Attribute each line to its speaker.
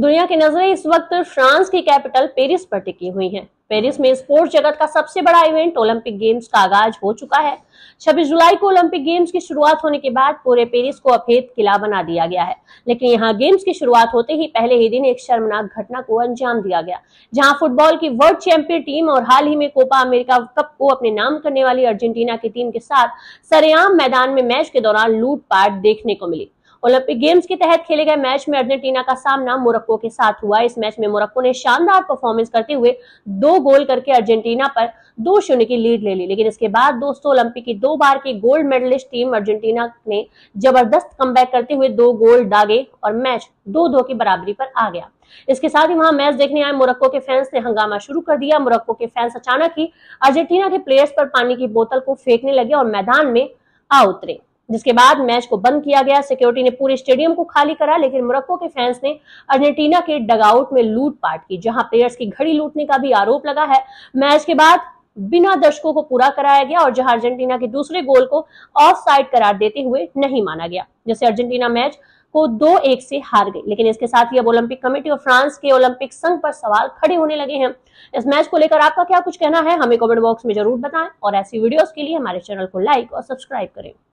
Speaker 1: दुनिया की नजरें इस वक्त फ्रांस की कैपिटल पेरिस पर टिकी हुई हैं। पेरिस में स्पोर्ट्स जगत का सबसे बड़ा इवेंट ओलंपिक गेम्स का आगाज हो चुका है 26 जुलाई को ओलंपिक गेम्स की शुरुआत होने के बाद पूरे पेरिस को अफेद किला बना दिया गया है लेकिन यहाँ गेम्स की शुरुआत होते ही पहले ही दिन एक शर्मनाक घटना को अंजाम दिया गया जहाँ फुटबॉल की वर्ल्ड चैंपियन टीम और हाल ही में कोपा अमेरिका कप को अपने नाम करने वाली अर्जेंटीना की टीम के साथ सरेआम मैदान में मैच के दौरान लूटपाट देखने को मिली ओलंपिक गेम्स के तहत खेले गए मैच में अर्जेंटीना का सामना मोरक्को के साथ हुआ इस मैच में मोरक्को ने शानदार परफॉर्मेंस करते हुए दो गोल करके अर्जेंटीना पर दो शून्य की लीड ले ली लेकिन इसके बाद दोस्तों ओलंपिक की दो बार की गोल्ड मेडलिस्ट टीम अर्जेंटीना ने जबरदस्त कम करते हुए दो गोल दागे और मैच दो दो की बराबरी पर आ गया इसके साथ ही वहां मैच देखने आए मोरक्को के फैंस ने हंगामा शुरू कर दिया मोरक्को के फैंस अचानक ही अर्जेंटीना के प्लेयर्स पर पानी की बोतल को फेंकने लगे और मैदान में आ उतरे जिसके बाद मैच को बंद किया गया सिक्योरिटी ने पूरे स्टेडियम को खाली करा लेकिन मोरक्को के फैंस ने अर्जेंटीना के डगआउट में लूटपाट की जहां प्लेयर्स की घड़ी लूटने का भी आरोप लगा है मैच के बाद बिना दर्शकों को पूरा कराया गया और जहां अर्जेंटीना के दूसरे गोल को ऑफ साइड करार देते हुए नहीं माना गया जैसे अर्जेंटीना मैच को दो एक से हार गई लेकिन इसके साथ ही अब ओलंपिक कमेटी और फ्रांस के ओलंपिक संघ पर सवाल खड़े होने लगे हैं इस मैच को लेकर आपका क्या कुछ कहना है हमें कॉमेंट बॉक्स में जरूर बताएं और ऐसी वीडियो के लिए हमारे चैनल को लाइक और सब्सक्राइब करें